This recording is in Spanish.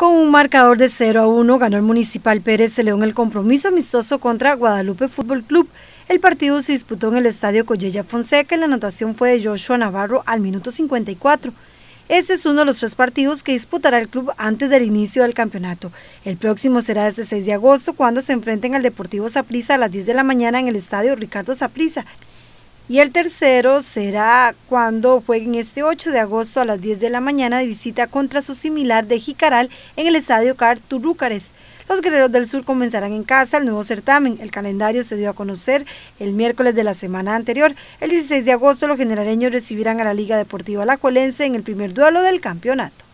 Con un marcador de 0 a 1 ganó el Municipal Pérez de León el compromiso amistoso contra Guadalupe Fútbol Club. El partido se disputó en el estadio Collella Fonseca y la anotación fue de Joshua Navarro al minuto 54. Este es uno de los tres partidos que disputará el club antes del inicio del campeonato. El próximo será este 6 de agosto cuando se enfrenten al Deportivo Saprissa a las 10 de la mañana en el estadio Ricardo Saprissa. Y el tercero será cuando jueguen este 8 de agosto a las 10 de la mañana de visita contra su similar de Jicaral en el estadio Car Los guerreros del sur comenzarán en casa el nuevo certamen. El calendario se dio a conocer el miércoles de la semana anterior. El 16 de agosto los generaleños recibirán a la Liga Deportiva Colense en el primer duelo del campeonato.